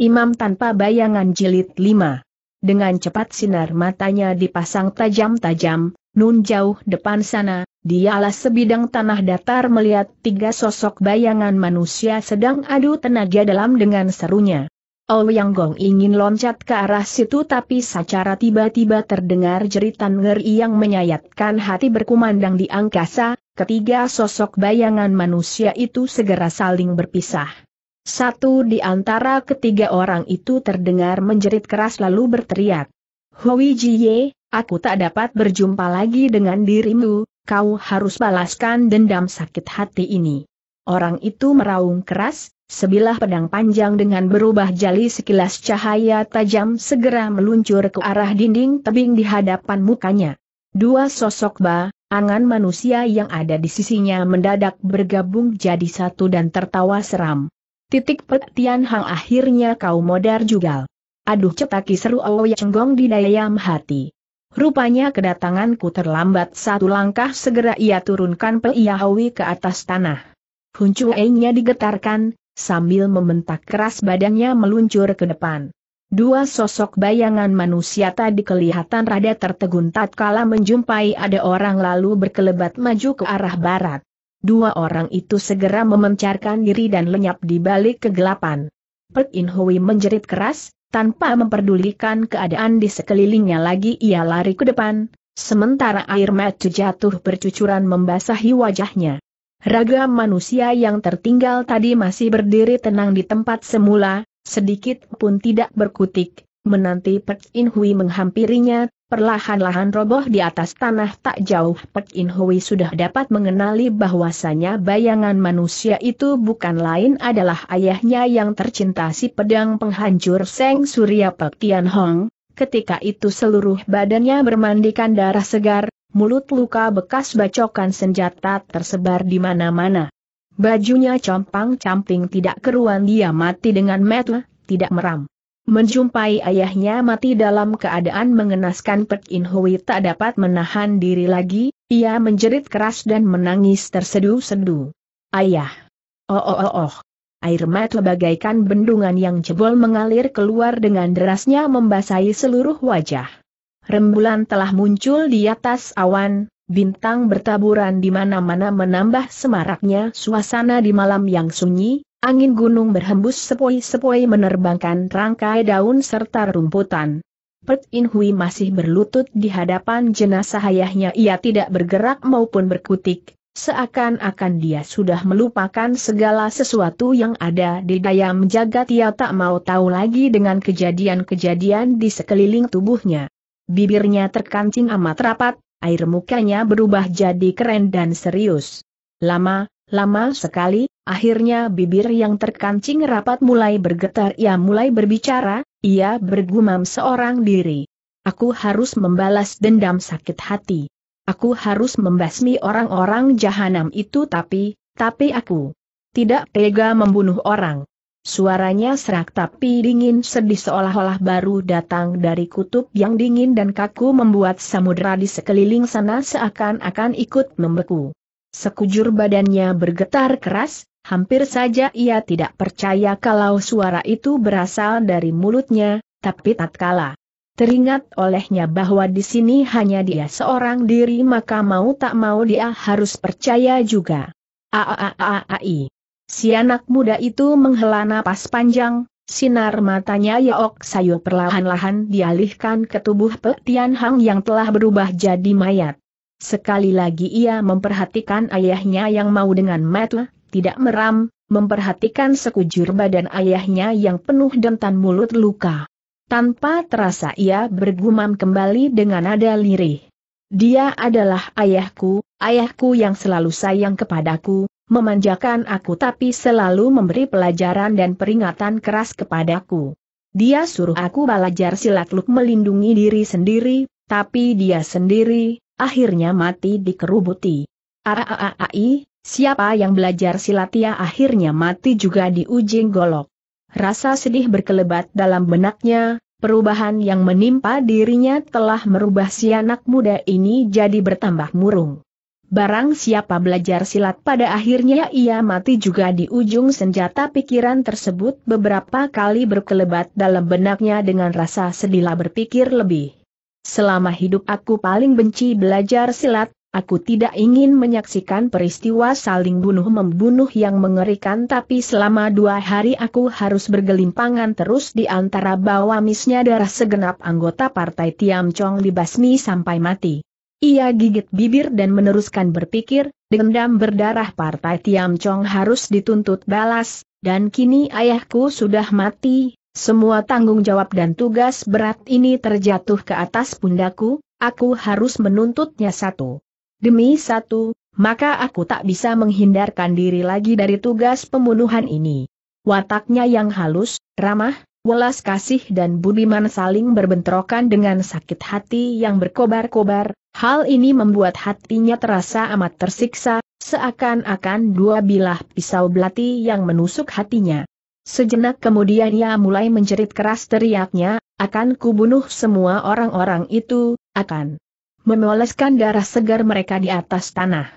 Imam tanpa bayangan jilid 5. Dengan cepat sinar matanya dipasang tajam-tajam, nun jauh depan sana, dia alas sebidang tanah datar melihat tiga sosok bayangan manusia sedang adu tenaga dalam dengan serunya. Oh Yang Gong ingin loncat ke arah situ tapi secara tiba-tiba terdengar jeritan ngeri yang menyayatkan hati berkumandang di angkasa, ketiga sosok bayangan manusia itu segera saling berpisah. Satu di antara ketiga orang itu terdengar menjerit keras lalu berteriak. Hui Jie, aku tak dapat berjumpa lagi dengan dirimu, kau harus balaskan dendam sakit hati ini. Orang itu meraung keras, sebilah pedang panjang dengan berubah jali sekilas cahaya tajam segera meluncur ke arah dinding tebing di hadapan mukanya. Dua sosok ba, angan manusia yang ada di sisinya mendadak bergabung jadi satu dan tertawa seram. Titik petian hang akhirnya kau modar juga. Aduh cetaki seru oh yang Cenggong di dayam hati. Rupanya kedatanganku terlambat satu langkah segera ia turunkan peiahawi ke atas tanah. enya digetarkan, sambil membentak keras badannya meluncur ke depan. Dua sosok bayangan manusia tadi kelihatan rada tertegun tatkala menjumpai ada orang lalu berkelebat maju ke arah barat. Dua orang itu segera memencarkan diri dan lenyap di balik kegelapan. Pek In Hui menjerit keras, tanpa memperdulikan keadaan di sekelilingnya lagi ia lari ke depan, sementara air mata jatuh bercucuran membasahi wajahnya. Raga manusia yang tertinggal tadi masih berdiri tenang di tempat semula, sedikit pun tidak berkutik, menanti Pek In Hui menghampirinya, Perlahan-lahan roboh di atas tanah tak jauh Pek In Hui sudah dapat mengenali bahwasannya bayangan manusia itu bukan lain adalah ayahnya yang tercinta si pedang penghancur Seng Surya Pek Tian Hong. Ketika itu seluruh badannya bermandikan darah segar, mulut luka bekas bacokan senjata tersebar di mana-mana. Bajunya compang-camping tidak keruan dia mati dengan metel, tidak meram. Menjumpai ayahnya mati dalam keadaan mengenaskan Pek In Hui tak dapat menahan diri lagi, ia menjerit keras dan menangis tersedu-sedu. Ayah! Oh oh oh oh! Air mata bagaikan bendungan yang jebol mengalir keluar dengan derasnya membasahi seluruh wajah. Rembulan telah muncul di atas awan, bintang bertaburan di mana-mana menambah semaraknya suasana di malam yang sunyi, Angin gunung berhembus sepoi-sepoi menerbangkan rangkai daun serta rumputan. Pert In Hui masih berlutut di hadapan jenazah ayahnya ia tidak bergerak maupun berkutik, seakan-akan dia sudah melupakan segala sesuatu yang ada di daya menjaga ia tak mau tahu lagi dengan kejadian-kejadian di sekeliling tubuhnya. Bibirnya terkancing amat rapat, air mukanya berubah jadi keren dan serius. Lama, Lama sekali, akhirnya bibir yang terkancing rapat mulai bergetar ia mulai berbicara, ia bergumam seorang diri. Aku harus membalas dendam sakit hati. Aku harus membasmi orang-orang jahanam itu tapi, tapi aku tidak tega membunuh orang. Suaranya serak tapi dingin sedih seolah-olah baru datang dari kutub yang dingin dan kaku membuat samudera di sekeliling sana seakan-akan ikut membeku. Sekujur badannya bergetar keras, hampir saja ia tidak percaya kalau suara itu berasal dari mulutnya, tapi tatkala teringat olehnya bahwa di sini hanya dia seorang diri maka mau tak mau dia harus percaya juga. Aaaaai. Si anak muda itu menghela napas panjang, sinar matanya Yaok sayur perlahan-lahan dialihkan ke tubuh Petian Hang yang telah berubah jadi mayat. Sekali lagi ia memperhatikan ayahnya yang mau dengan metla, tidak meram, memperhatikan sekujur badan ayahnya yang penuh dentan mulut luka. Tanpa terasa ia bergumam kembali dengan nada lirih. Dia adalah ayahku, ayahku yang selalu sayang kepadaku, memanjakan aku tapi selalu memberi pelajaran dan peringatan keras kepadaku. Dia suruh aku belajar silat luk melindungi diri sendiri, tapi dia sendiri, akhirnya mati dikerubuti. Aaaai, siapa yang belajar silatia ya? akhirnya mati juga di ujung golok. Rasa sedih berkelebat dalam benaknya, perubahan yang menimpa dirinya telah merubah si anak muda ini jadi bertambah murung. Barang siapa belajar silat pada akhirnya ia mati juga di ujung senjata pikiran tersebut beberapa kali berkelebat dalam benaknya dengan rasa sedihlah berpikir lebih. Selama hidup aku paling benci belajar silat, aku tidak ingin menyaksikan peristiwa saling bunuh-membunuh yang mengerikan tapi selama dua hari aku harus bergelimpangan terus di antara misnya darah segenap anggota partai Tiam Chong dibasmi sampai mati. Ia gigit bibir dan meneruskan berpikir, dendam berdarah partai Tiam Chong harus dituntut balas, dan kini ayahku sudah mati, semua tanggung jawab dan tugas berat ini terjatuh ke atas pundaku, aku harus menuntutnya satu. Demi satu, maka aku tak bisa menghindarkan diri lagi dari tugas pembunuhan ini. Wataknya yang halus, ramah, welas kasih dan budiman saling berbentrokan dengan sakit hati yang berkobar-kobar, hal ini membuat hatinya terasa amat tersiksa, seakan-akan dua bilah pisau belati yang menusuk hatinya. Sejenak kemudian ia mulai menjerit keras teriaknya, akan kubunuh semua orang-orang itu, akan memoleskan darah segar mereka di atas tanah.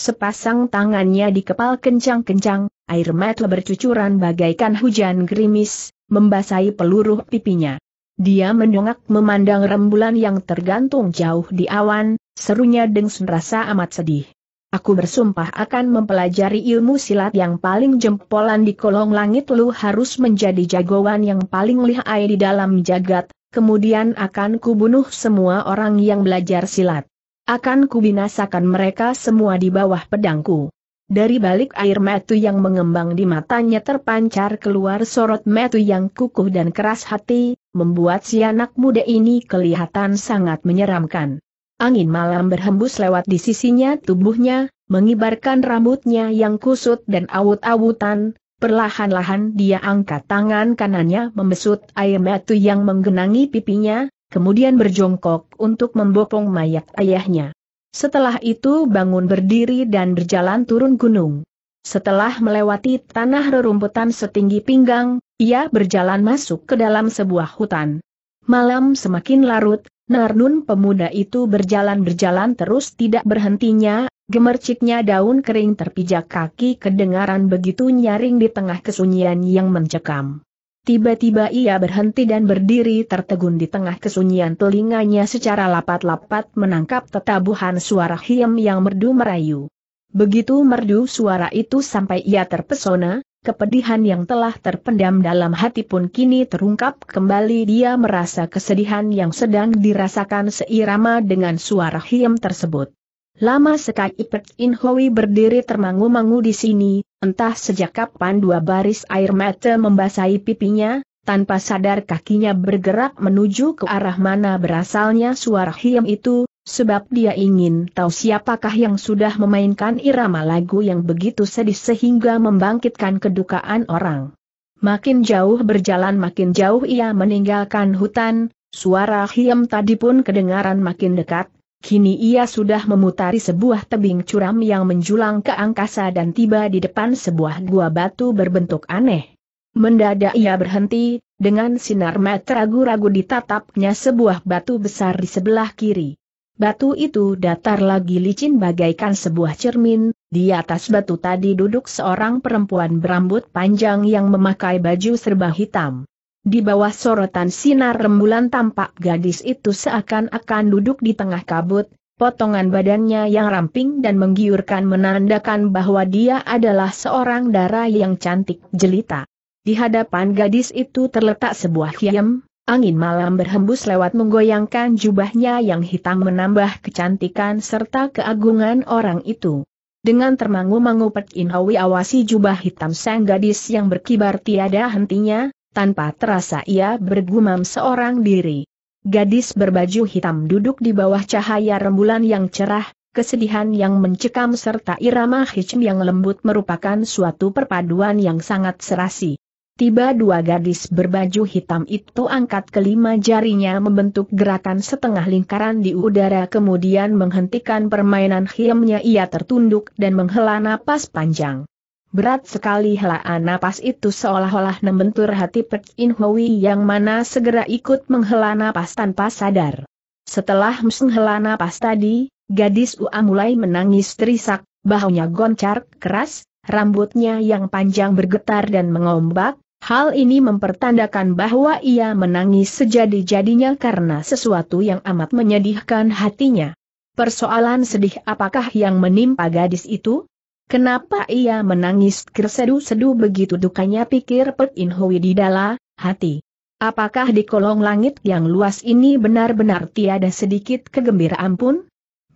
Sepasang tangannya di dikepal kencang-kencang, air mata bercucuran bagaikan hujan gerimis, membasahi peluru pipinya. Dia mendongak memandang rembulan yang tergantung jauh di awan, serunya dengan rasa amat sedih. Aku bersumpah akan mempelajari ilmu silat yang paling jempolan di kolong langit lu harus menjadi jagoan yang paling lihai di dalam jagat, kemudian akan kubunuh semua orang yang belajar silat. Akan kubinasakan mereka semua di bawah pedangku. Dari balik air metu yang mengembang di matanya terpancar keluar sorot metu yang kukuh dan keras hati, membuat si anak muda ini kelihatan sangat menyeramkan. Angin malam berhembus lewat di sisinya tubuhnya, mengibarkan rambutnya yang kusut dan awut-awutan, perlahan-lahan dia angkat tangan kanannya membesut air mata yang menggenangi pipinya, kemudian berjongkok untuk membopong mayat ayahnya. Setelah itu bangun berdiri dan berjalan turun gunung. Setelah melewati tanah rerumputan setinggi pinggang, ia berjalan masuk ke dalam sebuah hutan. Malam semakin larut, Narnun pemuda itu berjalan-berjalan terus tidak berhentinya, gemerciknya daun kering terpijak kaki kedengaran begitu nyaring di tengah kesunyian yang mencekam. Tiba-tiba ia berhenti dan berdiri tertegun di tengah kesunyian telinganya secara lapat-lapat menangkap tetabuhan suara hiem yang merdu merayu. Begitu merdu suara itu sampai ia terpesona, Kepedihan yang telah terpendam dalam hati pun kini terungkap kembali dia merasa kesedihan yang sedang dirasakan seirama dengan suara hiem tersebut. Lama sekali In Hoi berdiri termangu-mangu di sini, entah sejak kapan dua baris air mata membasahi pipinya, tanpa sadar kakinya bergerak menuju ke arah mana berasalnya suara hiem itu, Sebab dia ingin tahu siapakah yang sudah memainkan irama lagu yang begitu sedih sehingga membangkitkan kedukaan orang. Makin jauh berjalan makin jauh ia meninggalkan hutan, suara hiam tadi pun kedengaran makin dekat, kini ia sudah memutari sebuah tebing curam yang menjulang ke angkasa dan tiba di depan sebuah gua batu berbentuk aneh. Mendadak ia berhenti, dengan sinar mata ragu-ragu ditatapnya sebuah batu besar di sebelah kiri. Batu itu datar lagi licin bagaikan sebuah cermin, di atas batu tadi duduk seorang perempuan berambut panjang yang memakai baju serba hitam. Di bawah sorotan sinar rembulan tampak gadis itu seakan-akan duduk di tengah kabut, potongan badannya yang ramping dan menggiurkan menandakan bahwa dia adalah seorang darah yang cantik jelita. Di hadapan gadis itu terletak sebuah hiem. Angin malam berhembus lewat menggoyangkan jubahnya yang hitam menambah kecantikan serta keagungan orang itu. Dengan termangu-mangu Pek Inhawi awasi jubah hitam sang gadis yang berkibar tiada hentinya, tanpa terasa ia bergumam seorang diri. Gadis berbaju hitam duduk di bawah cahaya rembulan yang cerah, kesedihan yang mencekam serta irama hijm yang lembut merupakan suatu perpaduan yang sangat serasi. Tiba dua gadis berbaju hitam itu angkat kelima jarinya membentuk gerakan setengah lingkaran di udara kemudian menghentikan permainan hiamnya ia tertunduk dan menghela napas panjang. Berat sekali helaan napas itu seolah-olah membentur hati Pek In Hui yang mana segera ikut menghela napas tanpa sadar. Setelah menghela napas tadi, gadis Ua mulai menangis terisak, bahunya goncar keras, rambutnya yang panjang bergetar dan mengombak, Hal ini mempertandakan bahwa ia menangis sejadi-jadinya karena sesuatu yang amat menyedihkan hatinya. Persoalan sedih apakah yang menimpa gadis itu? Kenapa ia menangis kersedu sedu begitu dukanya pikir Pek In Hui di dala, hati. Apakah di kolong langit yang luas ini benar-benar tiada sedikit kegembiraan pun?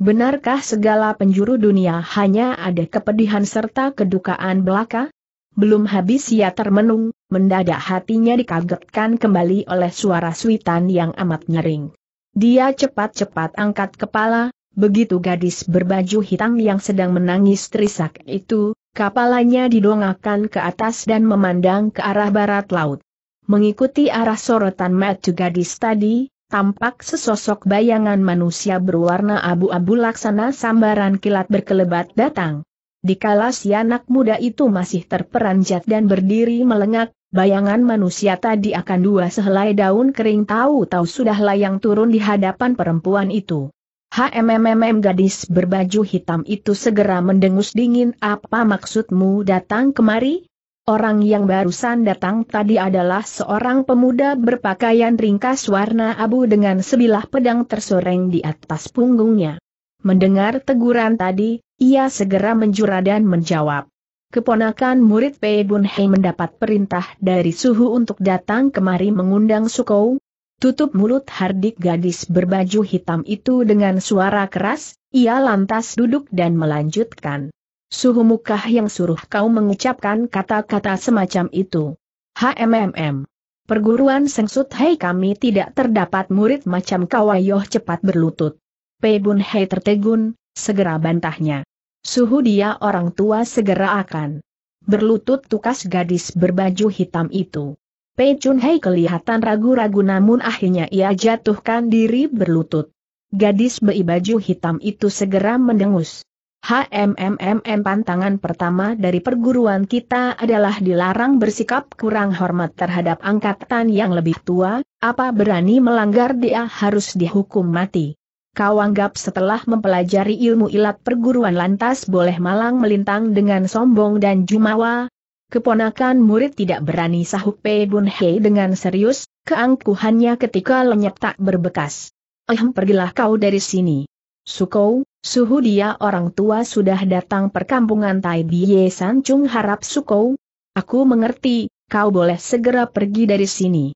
Benarkah segala penjuru dunia hanya ada kepedihan serta kedukaan belaka? Belum habis ia termenung, mendadak hatinya dikagetkan kembali oleh suara suitan yang amat nyering. Dia cepat-cepat angkat kepala, begitu gadis berbaju hitam yang sedang menangis trisak itu, kepalanya didongakkan ke atas dan memandang ke arah barat laut. Mengikuti arah sorotan mata gadis tadi, tampak sesosok bayangan manusia berwarna abu-abu laksana sambaran kilat berkelebat datang. Dikala si anak muda itu masih terperanjat dan berdiri melengak, Bayangan manusia tadi akan dua sehelai daun kering tahu-tahu sudah layang turun di hadapan perempuan itu. HMMM gadis berbaju hitam itu segera mendengus dingin apa maksudmu datang kemari? Orang yang barusan datang tadi adalah seorang pemuda berpakaian ringkas warna abu dengan sebilah pedang tersoreng di atas punggungnya. Mendengar teguran tadi, ia segera menjura dan menjawab keponakan murid Pei Bun Hei mendapat perintah dari suhu untuk datang kemari mengundang Sukou. Tutup mulut hardik gadis berbaju hitam itu dengan suara keras, ia lantas duduk dan melanjutkan. Suhu mukah yang suruh kau mengucapkan kata-kata semacam itu. HMMM. Perguruan Sengsut Hei kami tidak terdapat murid macam kawayoh cepat berlutut. Pei Bun Hei tertegun, segera bantahnya. Suhu dia orang tua segera akan berlutut tukas gadis berbaju hitam itu. Pei Chun Hei kelihatan ragu-ragu namun akhirnya ia jatuhkan diri berlutut. Gadis bei baju hitam itu segera mendengus. HMMMM pantangan pertama dari perguruan kita adalah dilarang bersikap kurang hormat terhadap angkatan yang lebih tua, apa berani melanggar dia harus dihukum mati kau anggap setelah mempelajari ilmu ilat perguruan lantas boleh malang melintang dengan sombong dan jumawa? Keponakan murid tidak berani sahuk Pei Bun Hei dengan serius, keangkuhannya ketika lenyap tak berbekas. Eh pergilah kau dari sini. Sukou, suhu dia orang tua sudah datang perkampungan Tai Biye San Chung harap Sukou. Aku mengerti, kau boleh segera pergi dari sini.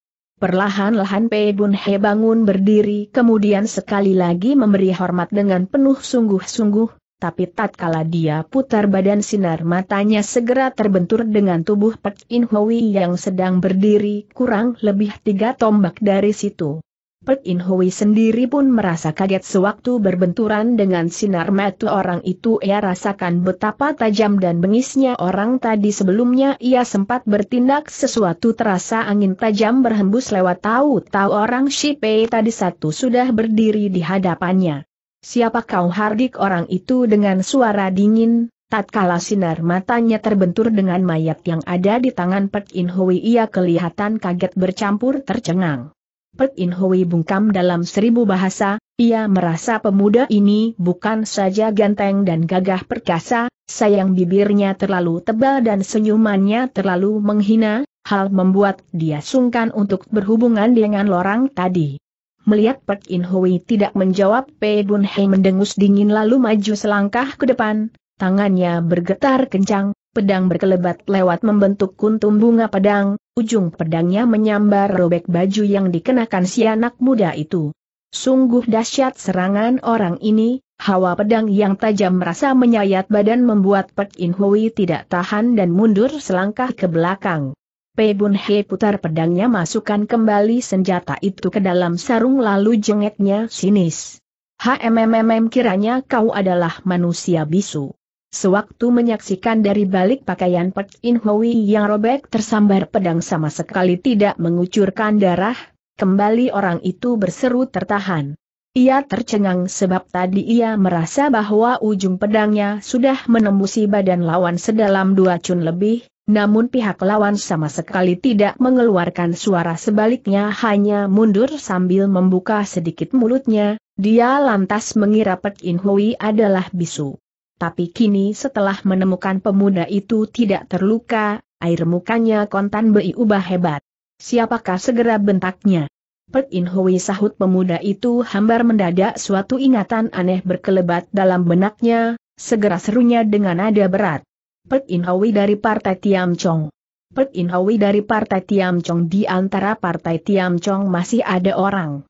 Perlahan-lahan Pei Bun He bangun berdiri kemudian sekali lagi memberi hormat dengan penuh sungguh-sungguh, tapi tatkala dia putar badan sinar matanya segera terbentur dengan tubuh Pek In Hui yang sedang berdiri kurang lebih tiga tombak dari situ. Pek In Hui sendiri pun merasa kaget sewaktu berbenturan dengan sinar mata orang itu ia rasakan betapa tajam dan bengisnya orang tadi sebelumnya ia sempat bertindak sesuatu terasa angin tajam berhembus lewat tahu-tahu orang Shipei tadi satu sudah berdiri di hadapannya. Siapa kau hardik orang itu dengan suara dingin, tatkala sinar matanya terbentur dengan mayat yang ada di tangan Pek In Hui ia kelihatan kaget bercampur tercengang. Pek In Hui bungkam dalam seribu bahasa, ia merasa pemuda ini bukan saja ganteng dan gagah perkasa, sayang bibirnya terlalu tebal dan senyumannya terlalu menghina, hal membuat dia sungkan untuk berhubungan dengan lorang tadi. Melihat Pek In Hui tidak menjawab, Pei Bun Hei mendengus dingin lalu maju selangkah ke depan, tangannya bergetar kencang, pedang berkelebat lewat membentuk kuntum bunga pedang, Ujung pedangnya menyambar robek baju yang dikenakan si anak muda itu. Sungguh dahsyat serangan orang ini, hawa pedang yang tajam merasa menyayat badan membuat Pek In Hui tidak tahan dan mundur selangkah ke belakang. Pei Bun He putar pedangnya masukkan kembali senjata itu ke dalam sarung lalu jengeknya sinis. HMMM kiranya kau adalah manusia bisu. Sewaktu menyaksikan dari balik pakaian Pek In Hui yang robek tersambar pedang sama sekali tidak mengucurkan darah, kembali orang itu berseru tertahan. Ia tercengang sebab tadi ia merasa bahwa ujung pedangnya sudah menembusi badan lawan sedalam dua cun lebih, namun pihak lawan sama sekali tidak mengeluarkan suara sebaliknya hanya mundur sambil membuka sedikit mulutnya, dia lantas mengira Pek In Hui adalah bisu tapi kini setelah menemukan pemuda itu tidak terluka, air mukanya kontan berubah hebat. Siapakah segera bentaknya? Pek In Hui sahut pemuda itu hambar mendadak suatu ingatan aneh berkelebat dalam benaknya, segera serunya dengan nada berat. Pek In Hui dari Partai Tiam Chong. Pek In Hui dari Partai Tiam Chong di antara Partai Tiam Chong masih ada orang.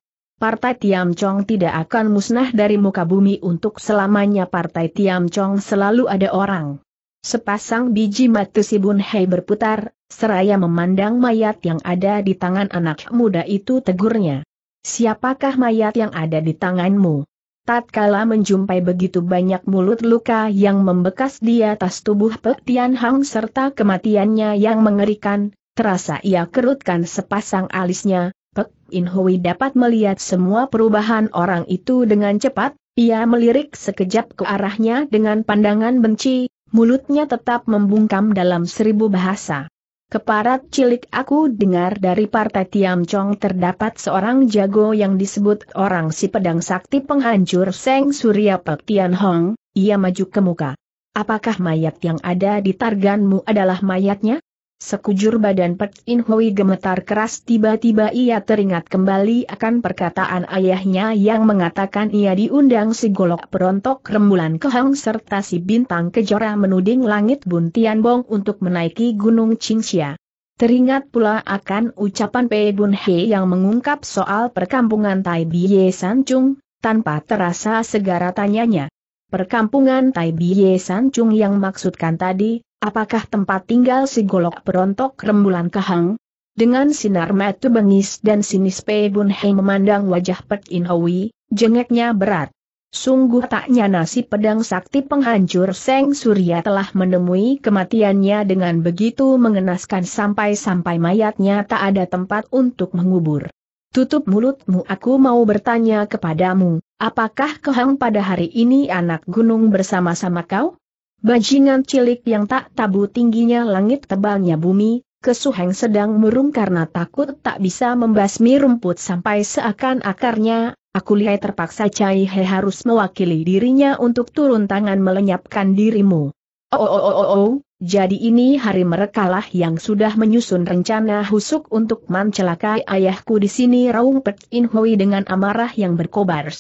Partai Tiam Chong tidak akan musnah dari muka bumi untuk selamanya Partai Tiam Chong selalu ada orang. Sepasang biji mata si Bun Hei berputar, seraya memandang mayat yang ada di tangan anak muda itu tegurnya. Siapakah mayat yang ada di tanganmu? Tatkala menjumpai begitu banyak mulut luka yang membekas di atas tubuh Pek Tian Hang serta kematiannya yang mengerikan, terasa ia kerutkan sepasang alisnya, Pek In Hui dapat melihat semua perubahan orang itu dengan cepat, ia melirik sekejap ke arahnya dengan pandangan benci, mulutnya tetap membungkam dalam seribu bahasa. Keparat cilik aku dengar dari partai Tiam Chong terdapat seorang jago yang disebut orang si pedang sakti penghancur Seng Surya Pek Tian Hong, ia maju ke muka. Apakah mayat yang ada di targanmu adalah mayatnya? Sekujur badan Pek In Hui gemetar keras tiba-tiba ia teringat kembali akan perkataan ayahnya yang mengatakan ia diundang si golok perontok rembulan kehang serta si bintang kejora menuding langit Buntian Bong untuk menaiki gunung Qingxia. Teringat pula akan ucapan Pei Bun He yang mengungkap soal perkampungan Tai Biye Chung, tanpa terasa segara tanyanya. Perkampungan Tai Biye Chung yang maksudkan tadi, Apakah tempat tinggal si golok Perontok rembulan kahang? Dengan sinar mata bengis dan sinis Pei Bun Hei memandang wajah Pek In Hui, jengeknya berat. Sungguh tak nyana si pedang sakti penghancur Seng Surya telah menemui kematiannya dengan begitu mengenaskan sampai-sampai mayatnya tak ada tempat untuk mengubur. Tutup mulutmu aku mau bertanya kepadamu, apakah kehang pada hari ini anak gunung bersama-sama kau? Bajingan cilik yang tak tabu tingginya langit tebalnya bumi, Kesuheng sedang murung karena takut tak bisa membasmi rumput sampai seakan akarnya, aku lihai terpaksa Cai He harus mewakili dirinya untuk turun tangan melenyapkan dirimu. Oh oh oh oh oh, jadi ini hari merekalah yang sudah menyusun rencana husuk untuk mencelakai ayahku di sini Raung Pek In Hui dengan amarah yang berkobar.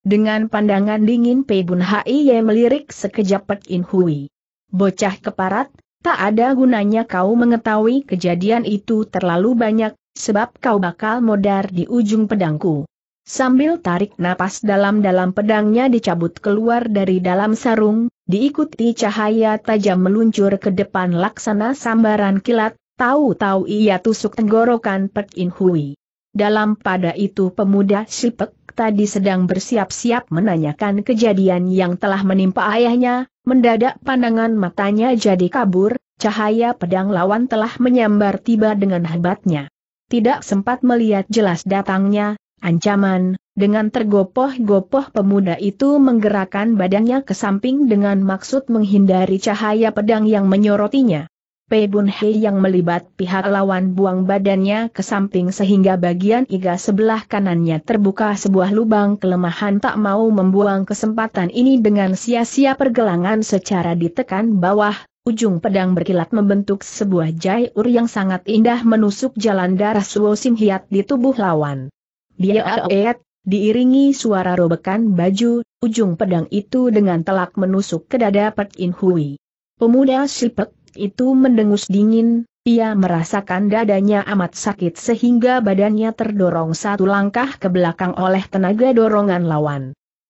Dengan pandangan dingin Pei Bun Haiye melirik sekejap Pek In Hui. Bocah keparat, tak ada gunanya kau mengetahui kejadian itu terlalu banyak, sebab kau bakal modar di ujung pedangku. Sambil tarik napas dalam-dalam pedangnya dicabut keluar dari dalam sarung, diikuti cahaya tajam meluncur ke depan laksana sambaran kilat, tahu-tahu ia tusuk tenggorokan Pek In Hui. Dalam pada itu pemuda Sipek tadi sedang bersiap-siap menanyakan kejadian yang telah menimpa ayahnya, mendadak pandangan matanya jadi kabur, cahaya pedang lawan telah menyambar tiba dengan hebatnya. Tidak sempat melihat jelas datangnya, ancaman, dengan tergopoh-gopoh pemuda itu menggerakkan badannya ke samping dengan maksud menghindari cahaya pedang yang menyorotinya. Pei Bun Hei yang melibat pihak lawan buang badannya ke samping sehingga bagian iga sebelah kanannya terbuka sebuah lubang kelemahan tak mau membuang kesempatan ini dengan sia-sia pergelangan secara ditekan bawah, ujung pedang berkilat membentuk sebuah jaiur yang sangat indah menusuk jalan darah Suo Sim Hiat di tubuh lawan. Dia aet, diiringi suara robekan baju, ujung pedang itu dengan telak menusuk ke dada Pek In Hui. Pemuda Silpek itu mendengus dingin, ia merasakan dadanya amat sakit sehingga badannya terdorong satu langkah ke belakang oleh tenaga dorongan lawan.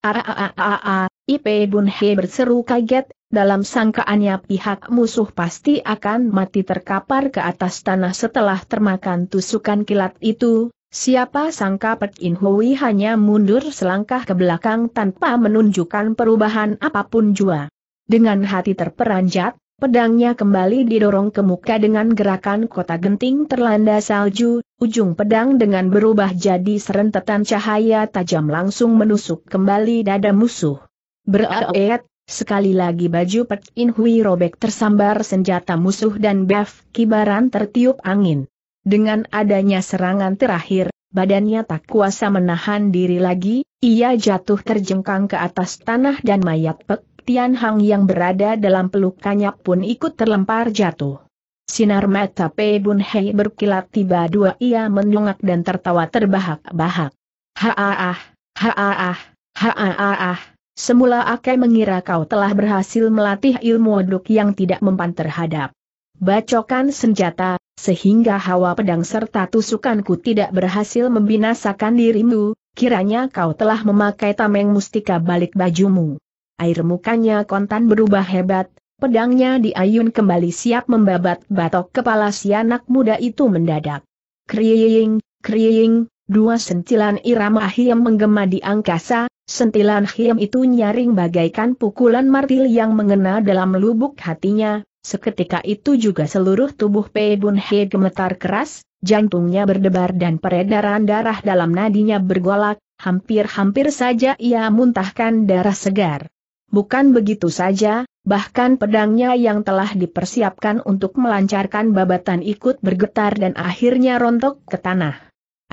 Aaaaaa, Ipe He berseru kaget, dalam sangkaannya pihak musuh pasti akan mati terkapar ke atas tanah setelah termakan tusukan kilat itu, siapa sangka Pek In Hui hanya mundur selangkah ke belakang tanpa menunjukkan perubahan apapun jua. Dengan hati terperanjat, Pedangnya kembali didorong ke muka dengan gerakan kota genting terlanda salju, ujung pedang dengan berubah jadi serentetan cahaya tajam langsung menusuk kembali dada musuh. Beraet, sekali lagi baju Pek In Hui robek tersambar senjata musuh dan bef kibaran tertiup angin. Dengan adanya serangan terakhir, badannya tak kuasa menahan diri lagi, ia jatuh terjengkang ke atas tanah dan mayat Pek Tian Hang yang berada dalam pelukannya pun ikut terlempar jatuh. Sinar mata Pei Bun Hei berkilat tiba dua ia mendongak dan tertawa terbahak-bahak. Haaah, haaah, haaah, semula Ake mengira kau telah berhasil melatih ilmu aduk yang tidak mempan terhadap bacokan senjata, sehingga hawa pedang serta tusukanku tidak berhasil membinasakan dirimu, kiranya kau telah memakai tameng mustika balik bajumu air mukanya kontan berubah hebat, pedangnya diayun kembali siap membabat batok kepala si anak muda itu mendadak. Kriying, kriying, dua sentilan irama hiam menggema di angkasa, sentilan hiam itu nyaring bagaikan pukulan martil yang mengena dalam lubuk hatinya, seketika itu juga seluruh tubuh Pei Bun He gemetar keras, jantungnya berdebar dan peredaran darah dalam nadinya bergolak, hampir-hampir saja ia muntahkan darah segar. Bukan begitu saja, bahkan pedangnya yang telah dipersiapkan untuk melancarkan babatan ikut bergetar dan akhirnya rontok ke tanah.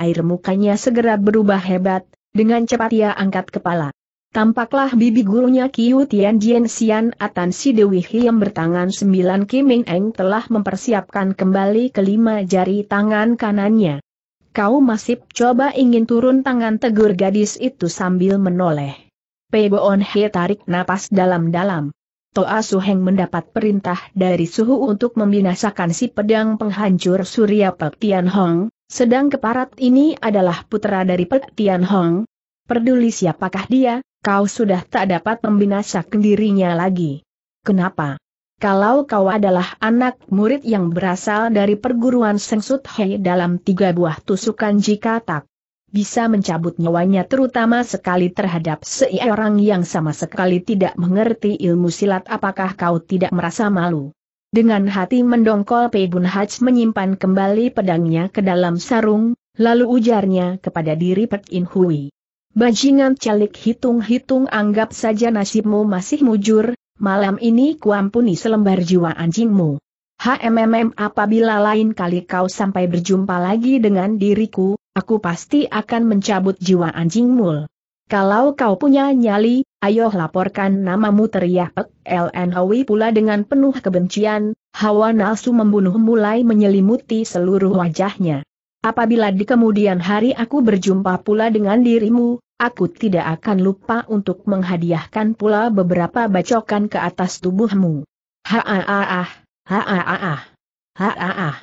Air mukanya segera berubah hebat, dengan cepat ia angkat kepala. Tampaklah bibi gurunya Kiu Tian Jian Xian Atan Si Dewi bertangan sembilan Kiming Eng telah mempersiapkan kembali kelima jari tangan kanannya. Kau masih coba ingin turun tangan tegur gadis itu sambil menoleh. Pei Boon He tarik napas dalam-dalam. Toa Su Heng mendapat perintah dari Suhu untuk membinasakan si pedang penghancur Surya Pek Tian Hong, sedang keparat ini adalah putra dari Pek Tian Hong. Peduli siapakah dia, kau sudah tak dapat membinasakan dirinya lagi. Kenapa? Kalau kau adalah anak murid yang berasal dari perguruan Seng Sut Hei dalam tiga buah tusukan jika tak bisa mencabut nyawanya terutama sekali terhadap seorang yang sama sekali tidak mengerti ilmu silat apakah kau tidak merasa malu. Dengan hati mendongkol Pei Bun Haj menyimpan kembali pedangnya ke dalam sarung, lalu ujarnya kepada diri Pek In Hui. Bajingan calik hitung-hitung anggap saja nasibmu masih mujur, malam ini kuampuni selembar jiwa anjingmu. HMMM apabila lain kali kau sampai berjumpa lagi dengan diriku, aku pasti akan mencabut jiwa anjing mul. Kalau kau punya nyali, ayo laporkan namamu teriak Pek pula dengan penuh kebencian, hawa nafsu membunuh mulai menyelimuti seluruh wajahnya. Apabila di kemudian hari aku berjumpa pula dengan dirimu, aku tidak akan lupa untuk menghadiahkan pula beberapa bacokan ke atas tubuhmu. Haaah, Haa. Haa.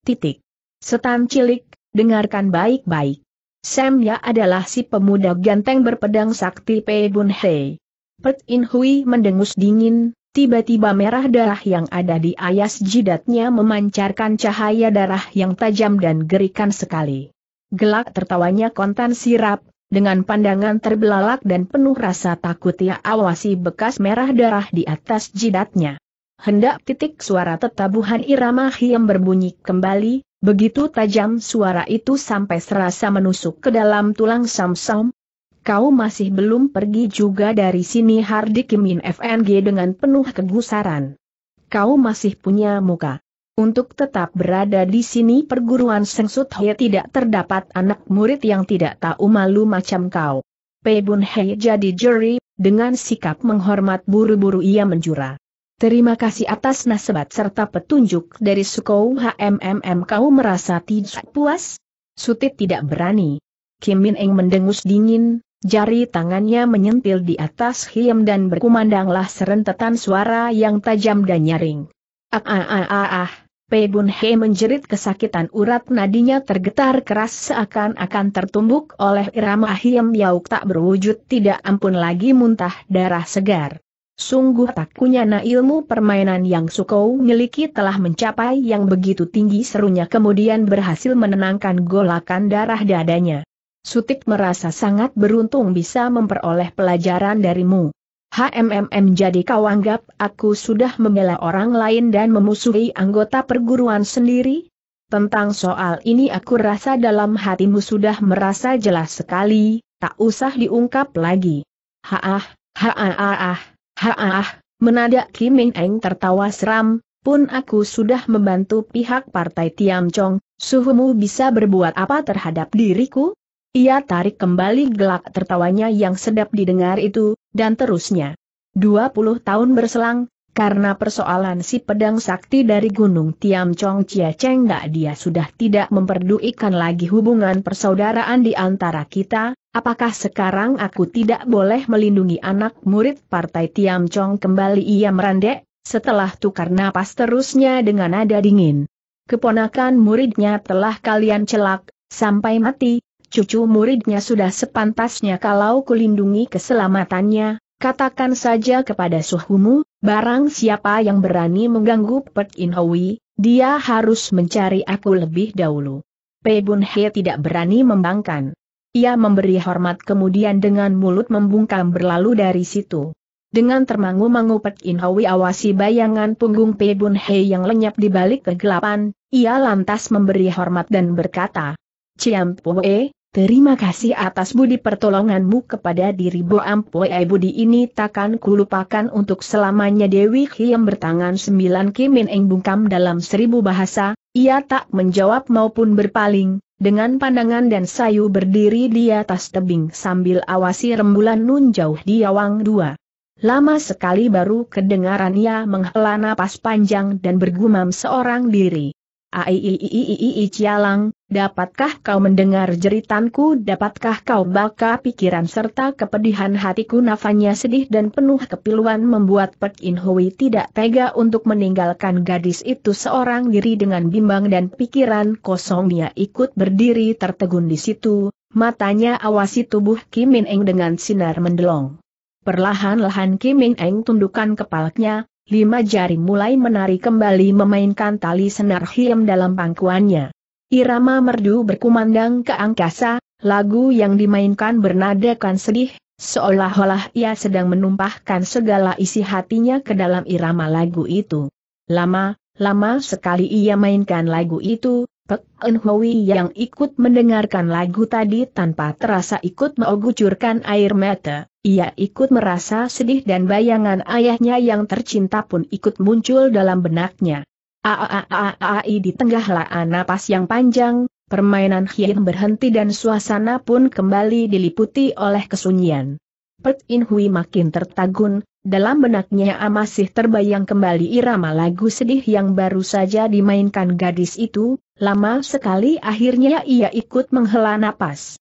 Titik. Setan cilik, dengarkan baik-baik. Samnya adalah si pemuda ganteng berpedang sakti Pei Bun Hei. Pet In Hui mendengus dingin, tiba-tiba merah darah yang ada di ayas jidatnya memancarkan cahaya darah yang tajam dan gerikan sekali. Gelak tertawanya kontan sirap, dengan pandangan terbelalak dan penuh rasa takut ia awasi bekas merah darah di atas jidatnya hendak titik suara tetabuhan irama hiam berbunyi kembali, begitu tajam suara itu sampai serasa menusuk ke dalam tulang samsam. Kau masih belum pergi juga dari sini Hardikimin FNG dengan penuh kegusaran. Kau masih punya muka. Untuk tetap berada di sini perguruan Sengsut Hei tidak terdapat anak murid yang tidak tahu malu macam kau. Bun Hei jadi juri, dengan sikap menghormat buru-buru ia menjura. Terima kasih atas nasabat serta petunjuk dari Sukou HMMM kau merasa tidak puas? Sutit tidak berani. Kim Min Eng mendengus dingin, jari tangannya menyentil di atas hiem dan berkumandanglah serentetan suara yang tajam dan nyaring. Ah ah ah ah ah, Pei Bun He menjerit kesakitan urat nadinya tergetar keras seakan-akan tertumbuk oleh irama hiem yauk tak berwujud tidak ampun lagi muntah darah segar. Sungguh tak kunyana ilmu permainan yang Sukou miliki telah mencapai yang begitu tinggi serunya kemudian berhasil menenangkan golakan darah dadanya. Sutik merasa sangat beruntung bisa memperoleh pelajaran darimu. HMMM jadi kau anggap aku sudah membela orang lain dan memusuhi anggota perguruan sendiri? Tentang soal ini aku rasa dalam hatimu sudah merasa jelas sekali, tak usah diungkap lagi. Haah, haah, haah. Haah, menadak Kim Eng Eng tertawa seram, pun aku sudah membantu pihak partai Tiam Chong, suhumu bisa berbuat apa terhadap diriku? Ia tarik kembali gelak tertawanya yang sedap didengar itu, dan terusnya. 20 tahun berselang, karena persoalan si pedang sakti dari Gunung Tiam Chong Chia Cheng dia sudah tidak memperduikan lagi hubungan persaudaraan di antara kita, Apakah sekarang aku tidak boleh melindungi anak murid Partai Tiam Chong kembali ia merandek, setelah tukar napas terusnya dengan nada dingin. Keponakan muridnya telah kalian celak, sampai mati, cucu muridnya sudah sepantasnya kalau kulindungi keselamatannya, katakan saja kepada suhumu, barang siapa yang berani mengganggu Pek In Hui, dia harus mencari aku lebih dahulu. Pei Bun He tidak berani membangkang. Ia memberi hormat kemudian dengan mulut membungkam berlalu dari situ. Dengan termangu-mangu Pek In Hwi awasi bayangan punggung Pei Bun Hei yang lenyap di balik kegelapan, ia lantas memberi hormat dan berkata, Ciam Pue, terima kasih atas budi pertolonganmu kepada diri Boam Pue budi ini takkan kulupakan untuk selamanya Dewi yang bertangan sembilan Kimin Eng bungkam dalam seribu bahasa, ia tak menjawab maupun berpaling, dengan pandangan dan sayu berdiri di atas tebing sambil awasi rembulan nun jauh di awang dua. Lama sekali baru kedengaran ia menghela napas panjang dan bergumam seorang diri. Aiiiiii Cialang, dapatkah kau mendengar jeritanku? Dapatkah kau baca pikiran serta kepedihan hatiku? Nafanya sedih dan penuh kepiluan membuat Pek In Hui tidak tega untuk meninggalkan gadis itu seorang diri dengan bimbang dan pikiran kosong dia ikut berdiri tertegun di situ, matanya awasi tubuh Kim Min Eng dengan sinar mendelong. Perlahan-lahan Kim Min Eng tundukkan kepalanya, lima jari mulai menari kembali memainkan tali senar hiem dalam pangkuannya. Irama merdu berkumandang ke angkasa, lagu yang dimainkan bernadakan sedih, seolah-olah ia sedang menumpahkan segala isi hatinya ke dalam irama lagu itu. Lama, lama sekali ia mainkan lagu itu, Pek En Hui yang ikut mendengarkan lagu tadi tanpa terasa ikut mengucurkan air mata, ia ikut merasa sedih dan bayangan ayahnya yang tercinta pun ikut muncul dalam benaknya. Aaaaai di tengahlah napas yang panjang, permainan Hien berhenti dan suasana pun kembali diliputi oleh kesunyian. Pek In Hui makin tertagun, dalam benaknya masih terbayang kembali irama lagu sedih yang baru saja dimainkan gadis itu, Lama sekali akhirnya ia ikut menghela napas.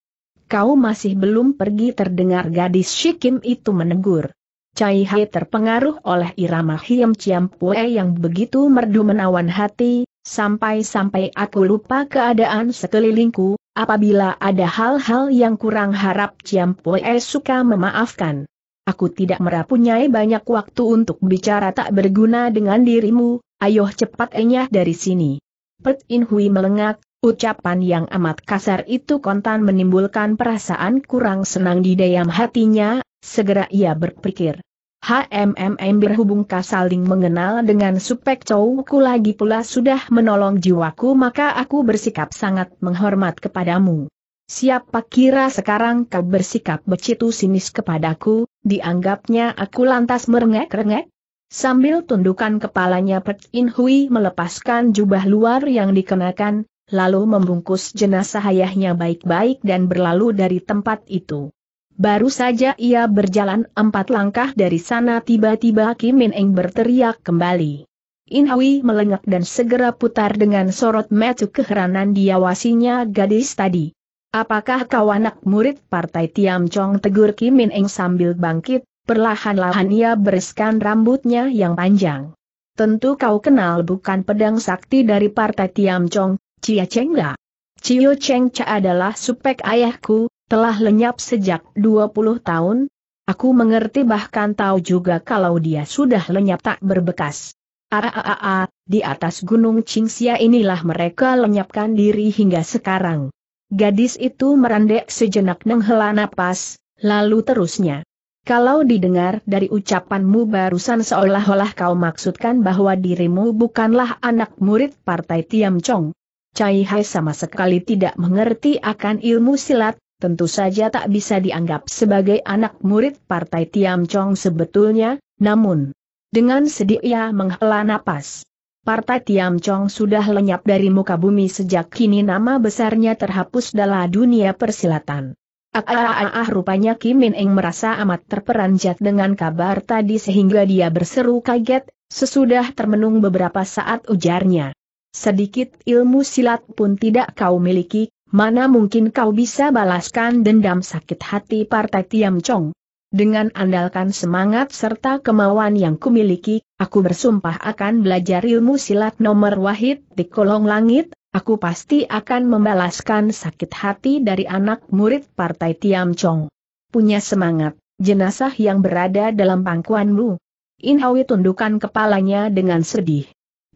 Kau masih belum pergi terdengar gadis Shikim itu menegur. Cai Hai terpengaruh oleh irama Hiam Chiam Pue yang begitu merdu menawan hati, sampai-sampai aku lupa keadaan sekelilingku, apabila ada hal-hal yang kurang harap Chiam Pue suka memaafkan. Aku tidak merapunyai banyak waktu untuk bicara tak berguna dengan dirimu, ayo cepat enyah dari sini. Pet In Hui melengak, ucapan yang amat kasar itu kontan menimbulkan perasaan kurang senang di dalam hatinya, segera ia berpikir. HMMM berhubung saling mengenal dengan supek cowku lagi pula sudah menolong jiwaku maka aku bersikap sangat menghormat kepadamu. Siapa kira sekarang kau bersikap becitu sinis kepadaku, dianggapnya aku lantas merengek-rengek? Sambil tundukan kepalanya Pek In Hui melepaskan jubah luar yang dikenakan, lalu membungkus jenazah ayahnya baik-baik dan berlalu dari tempat itu. Baru saja ia berjalan empat langkah dari sana tiba-tiba Kim Min Eng berteriak kembali. In Hui melengak dan segera putar dengan sorot mata keheranan diawasinya gadis tadi. Apakah kau anak murid partai Tiam Chong tegur Kim Min Eng sambil bangkit, Perlahan-lahan ia bereskan rambutnya yang panjang. Tentu kau kenal bukan pedang sakti dari partai Tiam Chong, Cia Cheng Ga. Cio Cheng Cha adalah supek ayahku, telah lenyap sejak 20 tahun. Aku mengerti bahkan tahu juga kalau dia sudah lenyap tak berbekas. Aaaa, ah, ah, ah, di atas gunung Qingxia inilah mereka lenyapkan diri hingga sekarang. Gadis itu merendek sejenak menghela napas, lalu terusnya. Kalau didengar dari ucapanmu barusan seolah-olah kau maksudkan bahwa dirimu bukanlah anak murid Partai Tiam Chong. Cai Hai sama sekali tidak mengerti akan ilmu silat, tentu saja tak bisa dianggap sebagai anak murid Partai Tiam Chong sebetulnya, namun, dengan sedih ia menghela napas. Partai Tiam Chong sudah lenyap dari muka bumi sejak kini nama besarnya terhapus dalam dunia persilatan. Ah, rupanya Kim Min Eng merasa amat terperanjat dengan kabar tadi sehingga dia berseru kaget, sesudah termenung beberapa saat ujarnya. Sedikit ilmu silat pun tidak kau miliki, mana mungkin kau bisa balaskan dendam sakit hati Partai Tiam Chong. Dengan andalkan semangat serta kemauan yang kumiliki, aku bersumpah akan belajar ilmu silat nomor wahid di kolong langit, aku pasti akan membalaskan sakit hati dari anak murid Partai Tiam Chong. Punya semangat, jenazah yang berada dalam pangkuanmu. Inhawi tundukkan kepalanya dengan sedih.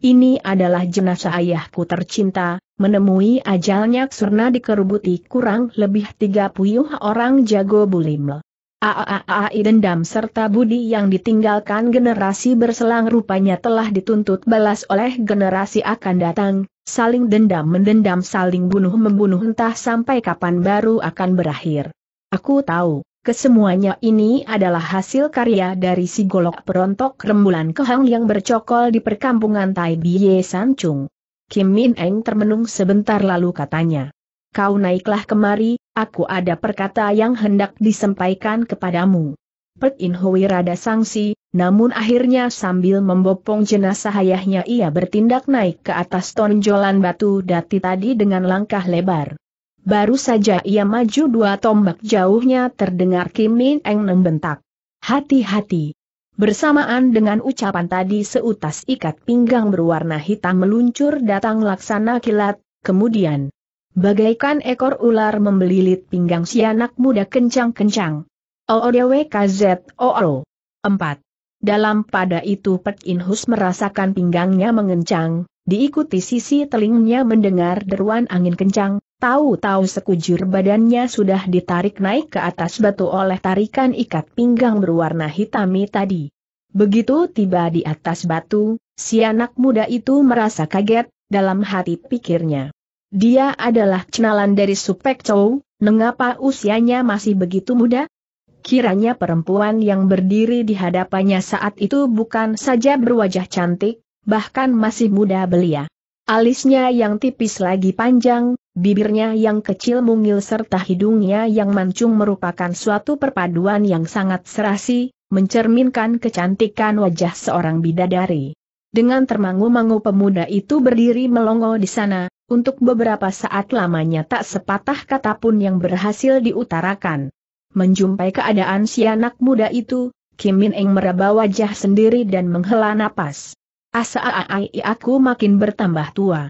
Ini adalah jenazah ayahku tercinta, menemui ajalnya Surna dikerubuti kurang lebih tiga 30 orang jago bulimle. AAAI dendam serta budi yang ditinggalkan generasi berselang rupanya telah dituntut balas oleh generasi akan datang, saling dendam mendendam saling bunuh membunuh entah sampai kapan baru akan berakhir. Aku tahu, kesemuanya ini adalah hasil karya dari si golok perontok rembulan kehang yang bercokol di perkampungan Tai Biye Sancung. Kim Min Eng termenung sebentar lalu katanya kau naiklah kemari, aku ada perkata yang hendak disampaikan kepadamu. Pek In Hui rada sangsi, namun akhirnya sambil membopong jenazah ayahnya ia bertindak naik ke atas tonjolan batu dati tadi dengan langkah lebar. Baru saja ia maju dua tombak jauhnya terdengar Kim Min Eng membentak. Hati-hati. Bersamaan dengan ucapan tadi seutas ikat pinggang berwarna hitam meluncur datang laksana kilat, kemudian Bagaikan ekor ular membelilit pinggang si anak muda kencang-kencang. O-O-D-W-K-Z-O-O. 4. Dalam pada itu Pek Inhus merasakan pinggangnya mengencang, diikuti sisi telingnya mendengar deruan angin kencang, tahu-tahu sekujur badannya sudah ditarik naik ke atas batu oleh tarikan ikat pinggang berwarna hitami tadi. Begitu tiba di atas batu, si anak muda itu merasa kaget, dalam hati pikirnya. Dia adalah kenalan dari Supek Chow, mengapa usianya masih begitu muda? Kiranya perempuan yang berdiri di hadapannya saat itu bukan saja berwajah cantik, bahkan masih muda belia. Alisnya yang tipis lagi panjang, bibirnya yang kecil mungil serta hidungnya yang mancung merupakan suatu perpaduan yang sangat serasi, mencerminkan kecantikan wajah seorang bidadari. Dengan termangu-mangu pemuda itu berdiri melongo di sana, untuk beberapa saat lamanya tak sepatah kata pun yang berhasil diutarakan. Menjumpai keadaan si anak muda itu, Kim Min Eng meraba wajah sendiri dan menghela napas. Asa ai aku makin bertambah tua.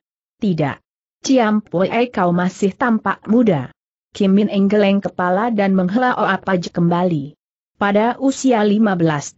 Tidak. Ciam Poe kau masih tampak muda. Kim Min Eng geleng kepala dan menghela oh apa kembali. Pada usia 15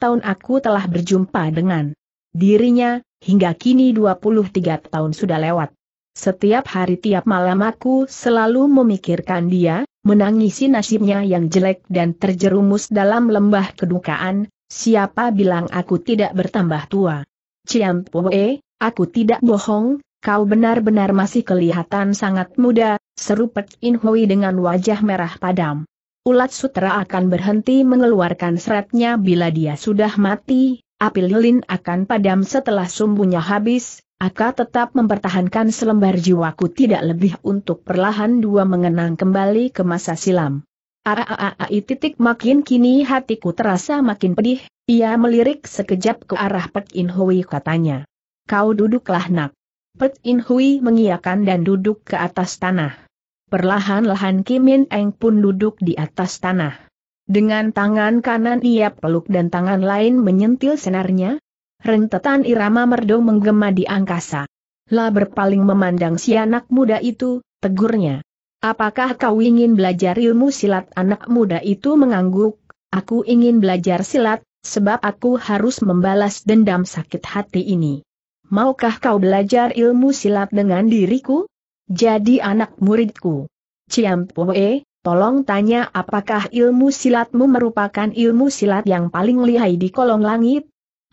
tahun aku telah berjumpa dengan dirinya, hingga kini 23 tahun sudah lewat. Setiap hari tiap malam aku selalu memikirkan dia, menangisi nasibnya yang jelek dan terjerumus dalam lembah kedukaan, siapa bilang aku tidak bertambah tua. Ciam Poe, aku tidak bohong, kau benar-benar masih kelihatan sangat muda, seru Pek In Hui dengan wajah merah padam. Ulat sutra akan berhenti mengeluarkan seratnya bila dia sudah mati, api lilin akan padam setelah sumbunya habis, Aka tetap mempertahankan selembar jiwaku tidak lebih untuk perlahan dua mengenang kembali ke masa silam. Aaai titik makin kini hatiku terasa makin pedih, ia melirik sekejap ke arah Pek In Hui katanya. Kau duduklah nak. Pek In Hui mengiakan dan duduk ke atas tanah. Perlahan-lahan Kimin Eng pun duduk di atas tanah. Dengan tangan kanan ia peluk dan tangan lain menyentil senarnya, rentetan irama merdu menggema di angkasa. La berpaling memandang si anak muda itu, tegurnya. Apakah kau ingin belajar ilmu silat anak muda itu mengangguk? Aku ingin belajar silat, sebab aku harus membalas dendam sakit hati ini. Maukah kau belajar ilmu silat dengan diriku? Jadi anak muridku. Pue, tolong tanya apakah ilmu silatmu merupakan ilmu silat yang paling lihai di kolong langit?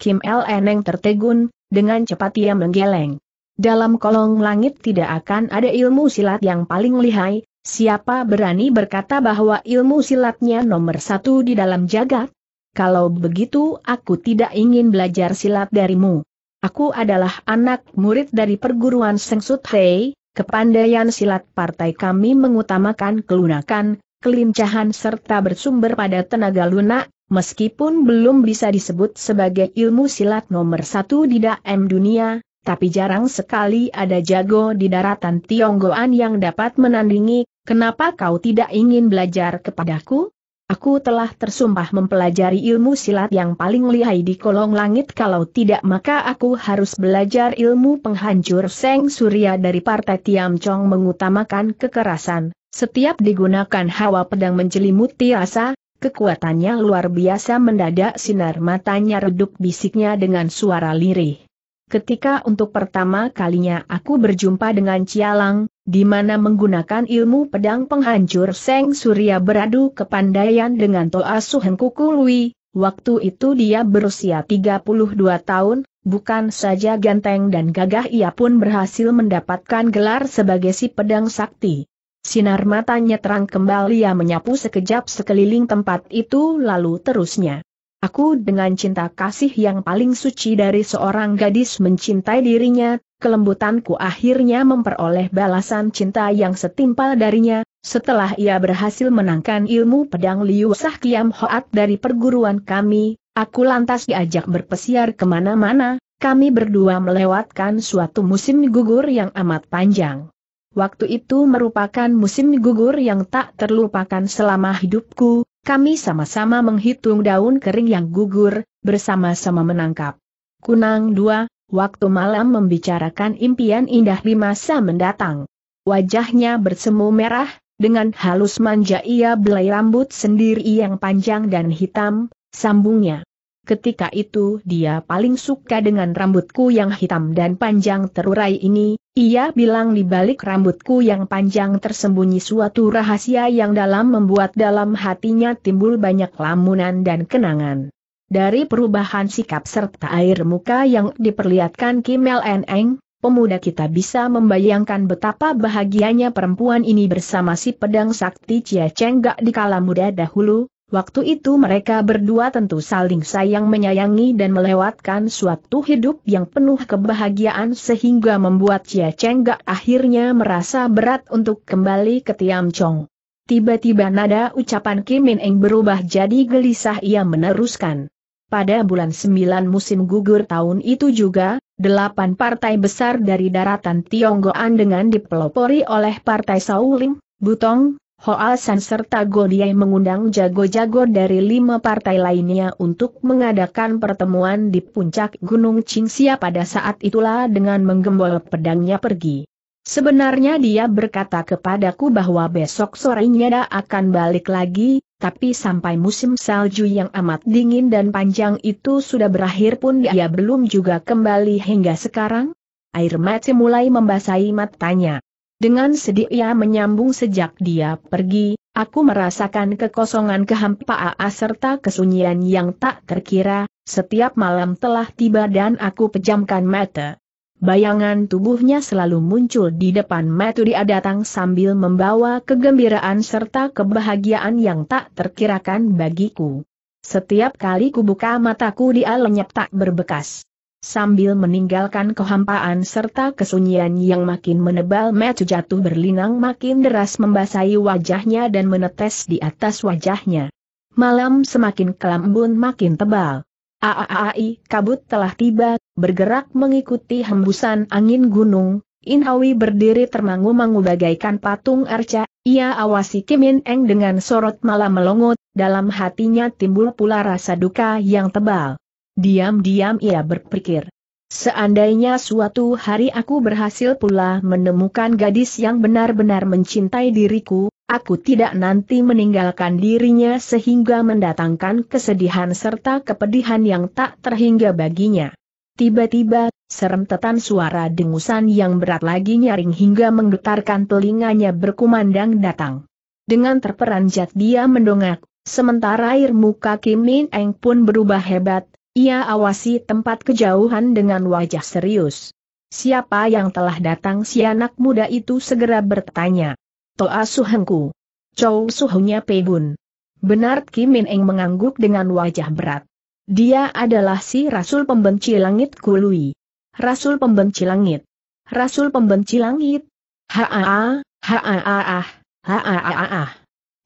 Kim El Eneng tertegun, dengan cepat ia menggeleng. Dalam kolong langit tidak akan ada ilmu silat yang paling lihai, siapa berani berkata bahwa ilmu silatnya nomor satu di dalam jagat? Kalau begitu aku tidak ingin belajar silat darimu. Aku adalah anak murid dari perguruan Sengsut Hei, kepandaian silat partai kami mengutamakan kelunakan, kelincahan serta bersumber pada tenaga lunak, Meskipun belum bisa disebut sebagai ilmu silat nomor satu di daem dunia, tapi jarang sekali ada jago di daratan Tionggoan yang dapat menandingi, kenapa kau tidak ingin belajar kepadaku? Aku telah tersumpah mempelajari ilmu silat yang paling lihai di kolong langit kalau tidak maka aku harus belajar ilmu penghancur Seng Surya dari Partai Tiam Chong mengutamakan kekerasan, setiap digunakan hawa pedang menjelimuti rasa, Kekuatannya luar biasa mendadak sinar matanya redup bisiknya dengan suara lirih. Ketika untuk pertama kalinya aku berjumpa dengan Cialang, di mana menggunakan ilmu pedang penghancur Seng Surya beradu kepandaian dengan Toa Suhen Kukului, waktu itu dia berusia 32 tahun, bukan saja ganteng dan gagah ia pun berhasil mendapatkan gelar sebagai si pedang sakti. Sinar matanya terang kembali ia menyapu sekejap sekeliling tempat itu lalu terusnya. Aku dengan cinta kasih yang paling suci dari seorang gadis mencintai dirinya, kelembutanku akhirnya memperoleh balasan cinta yang setimpal darinya, setelah ia berhasil menangkan ilmu pedang Liu Sah Kiam Hoat dari perguruan kami, aku lantas diajak berpesiar kemana-mana, kami berdua melewatkan suatu musim gugur yang amat panjang. Waktu itu merupakan musim gugur yang tak terlupakan selama hidupku, kami sama-sama menghitung daun kering yang gugur, bersama-sama menangkap. Kunang dua, waktu malam membicarakan impian indah di masa mendatang. Wajahnya bersemu merah, dengan halus manja ia belai rambut sendiri yang panjang dan hitam, sambungnya. Ketika itu dia paling suka dengan rambutku yang hitam dan panjang terurai ini, ia bilang di balik rambutku yang panjang tersembunyi suatu rahasia yang dalam membuat dalam hatinya timbul banyak lamunan dan kenangan. Dari perubahan sikap serta air muka yang diperlihatkan Kim L. Eng, pemuda kita bisa membayangkan betapa bahagianya perempuan ini bersama si pedang sakti Chia Cheng Gak di kala muda dahulu, Waktu itu mereka berdua tentu saling sayang menyayangi dan melewatkan suatu hidup yang penuh kebahagiaan sehingga membuat Chia Cheng Gak akhirnya merasa berat untuk kembali ke Tiam Chong. Tiba-tiba nada ucapan Kim Min Eng berubah jadi gelisah ia meneruskan. Pada bulan 9 musim gugur tahun itu juga, delapan partai besar dari daratan Tionggoan dengan dipelopori oleh Partai Saulim, Butong, Hoa San serta Godiai mengundang jago-jago dari lima partai lainnya untuk mengadakan pertemuan di puncak Gunung Qingxia pada saat itulah dengan menggembol pedangnya pergi. Sebenarnya dia berkata kepadaku bahwa besok sorenya dia akan balik lagi, tapi sampai musim salju yang amat dingin dan panjang itu sudah berakhir pun dia belum juga kembali hingga sekarang. Air mata mulai membasahi matanya. Dengan sedih ia menyambung sejak dia pergi, aku merasakan kekosongan kehampaan serta kesunyian yang tak terkira, setiap malam telah tiba dan aku pejamkan mata. Bayangan tubuhnya selalu muncul di depan mata dia datang sambil membawa kegembiraan serta kebahagiaan yang tak terkirakan bagiku. Setiap kali kubuka mataku dia lenyap tak berbekas sambil meninggalkan kehampaan serta kesunyian yang makin menebal metu jatuh berlinang makin deras membasahi wajahnya dan menetes di atas wajahnya. Malam semakin kelam pun makin tebal. Aaai kabut telah tiba, bergerak mengikuti hembusan angin gunung, Inhawi berdiri termangu-mangu bagaikan patung arca, ia awasi Kim Eng dengan sorot malam melongot, dalam hatinya timbul pula rasa duka yang tebal. Diam-diam ia berpikir. Seandainya suatu hari aku berhasil pula menemukan gadis yang benar-benar mencintai diriku, aku tidak nanti meninggalkan dirinya sehingga mendatangkan kesedihan serta kepedihan yang tak terhingga baginya. Tiba-tiba, serentetan suara dengusan yang berat lagi nyaring hingga menggetarkan telinganya berkumandang datang. Dengan terperanjat dia mendongak, sementara air muka Kim Min Eng pun berubah hebat, ia awasi tempat kejauhan dengan wajah serius. Siapa yang telah datang si anak muda itu segera bertanya. Toa Suhengku. Chow Suhunya Pebun. Benar Kim Min Eng mengangguk dengan wajah berat. Dia adalah si Rasul Pembenci Langit Kului. Rasul Pembenci Langit. Rasul Pembenci Langit. Haa, haa, haa, haa, haa, haa, haa.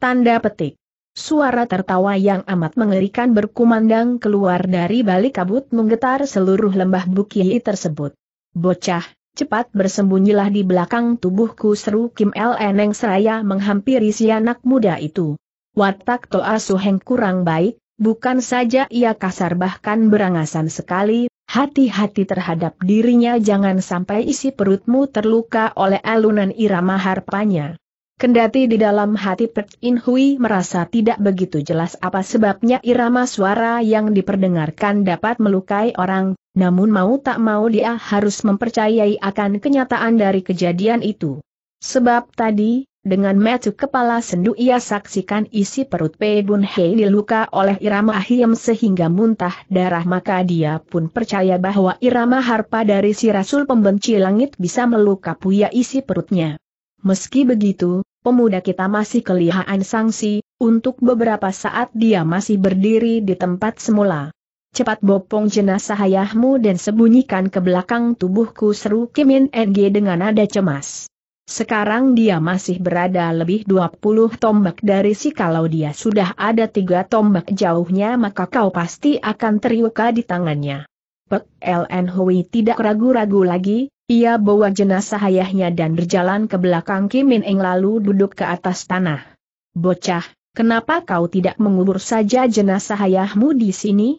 Tanda petik. Suara tertawa yang amat mengerikan berkumandang keluar dari balik kabut menggetar seluruh lembah Bukiyi tersebut. Bocah, cepat bersembunyilah di belakang tubuhku seru Kim El Eneng seraya menghampiri si anak muda itu. Watak Toa Suheng kurang baik, bukan saja ia kasar bahkan berangasan sekali, hati-hati terhadap dirinya jangan sampai isi perutmu terluka oleh alunan irama harpanya. Kendati di dalam hati Pek In Hui merasa tidak begitu jelas apa sebabnya irama suara yang diperdengarkan dapat melukai orang, namun mau tak mau dia harus mempercayai akan kenyataan dari kejadian itu. Sebab tadi, dengan metu kepala sendu ia saksikan isi perut Pei Bun Hei diluka oleh irama Ahiem sehingga muntah darah maka dia pun percaya bahwa irama harpa dari si Rasul pembenci langit bisa meluka puya isi perutnya. Meski begitu, pemuda kita masih kelihatan sangsi, untuk beberapa saat dia masih berdiri di tempat semula. Cepat bopong jenazah ayahmu dan sembunyikan ke belakang tubuhku seru Kimin NG dengan nada cemas. Sekarang dia masih berada lebih 20 tombak dari si kalau dia sudah ada tiga tombak jauhnya maka kau pasti akan terluka di tangannya. Pek LN Hui tidak ragu-ragu lagi, ia bawa jenazah ayahnya dan berjalan ke belakang Kim Min Eng lalu duduk ke atas tanah. Bocah, kenapa kau tidak mengubur saja jenazah ayahmu di sini?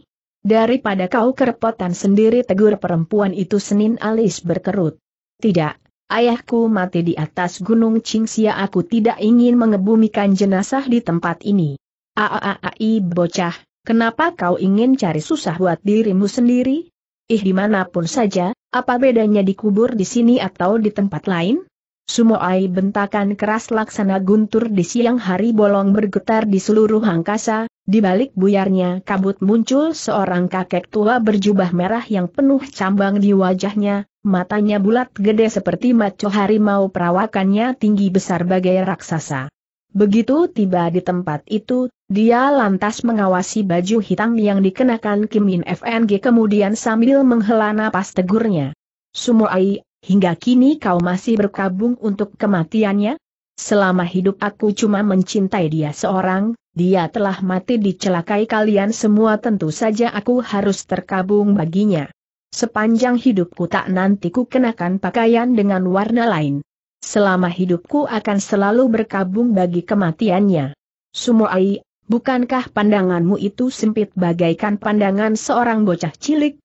Daripada kau kerepotan sendiri tegur perempuan itu Senin alis berkerut. Tidak, ayahku mati di atas gunung Cingsia aku tidak ingin mengebumikan jenazah di tempat ini. Aaai bocah, kenapa kau ingin cari susah buat dirimu sendiri? ih dimanapun saja, apa bedanya dikubur di sini atau di tempat lain? Sumoai bentakan keras laksana guntur di siang hari bolong bergetar di seluruh angkasa, di balik buyarnya kabut muncul seorang kakek tua berjubah merah yang penuh cambang di wajahnya, matanya bulat gede seperti maco harimau perawakannya tinggi besar bagai raksasa. Begitu tiba di tempat itu, dia lantas mengawasi baju hitam yang dikenakan Kim In FNG kemudian sambil menghela napas tegurnya. Sumoai, hingga kini kau masih berkabung untuk kematiannya? Selama hidup aku cuma mencintai dia seorang, dia telah mati dicelakai kalian semua tentu saja aku harus terkabung baginya. Sepanjang hidupku tak nanti ku kenakan pakaian dengan warna lain. Selama hidupku akan selalu berkabung bagi kematiannya. Sumoai, Bukankah pandanganmu itu sempit bagaikan pandangan seorang bocah cilik?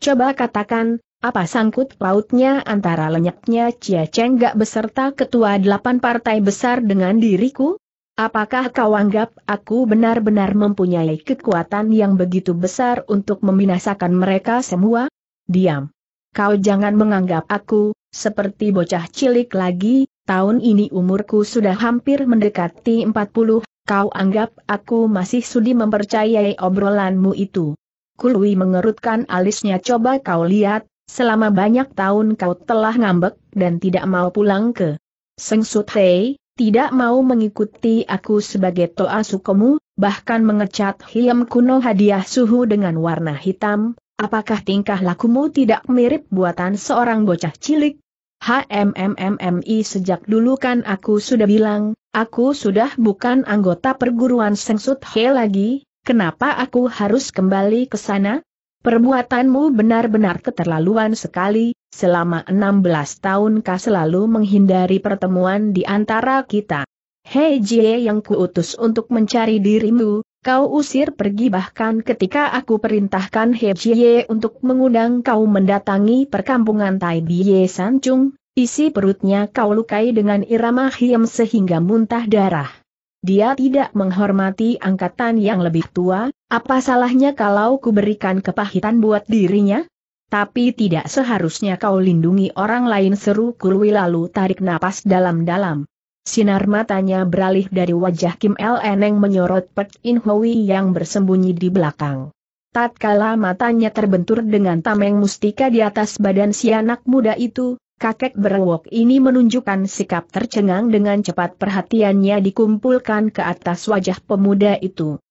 Coba katakan, apa sangkut pautnya antara lenyapnya Cia Cheng Gak beserta ketua delapan partai besar dengan diriku? Apakah kau anggap aku benar-benar mempunyai kekuatan yang begitu besar untuk membinasakan mereka semua? Diam. Kau jangan menganggap aku, seperti bocah cilik lagi, tahun ini umurku sudah hampir mendekati 40, Kau anggap aku masih sudi mempercayai obrolanmu itu. Kului mengerutkan alisnya coba kau lihat, selama banyak tahun kau telah ngambek dan tidak mau pulang ke Sengsut Hei, tidak mau mengikuti aku sebagai Toa Sukomu, bahkan mengecat Hiam Kuno hadiah suhu dengan warna hitam, apakah tingkah lakumu tidak mirip buatan seorang bocah cilik? HMMMMI sejak dulu kan aku sudah bilang, aku sudah bukan anggota perguruan Sengsut He lagi, kenapa aku harus kembali ke sana? Perbuatanmu benar-benar keterlaluan sekali, selama 16 tahun kau selalu menghindari pertemuan di antara kita. Hei Jie yang kuutus untuk mencari dirimu, Kau usir pergi bahkan ketika aku perintahkan He Jie untuk mengundang kau mendatangi perkampungan Tai Bie Sancung, isi perutnya kau lukai dengan irama hiam sehingga muntah darah. Dia tidak menghormati angkatan yang lebih tua, apa salahnya kalau kuberikan kepahitan buat dirinya? Tapi tidak seharusnya kau lindungi orang lain seru Kurwi lalu tarik napas dalam-dalam. Sinar matanya beralih dari wajah Kim El Eneng menyorot Pek In Hui yang bersembunyi di belakang. Tatkala matanya terbentur dengan tameng mustika di atas badan si anak muda itu, kakek berwok ini menunjukkan sikap tercengang dengan cepat perhatiannya dikumpulkan ke atas wajah pemuda itu.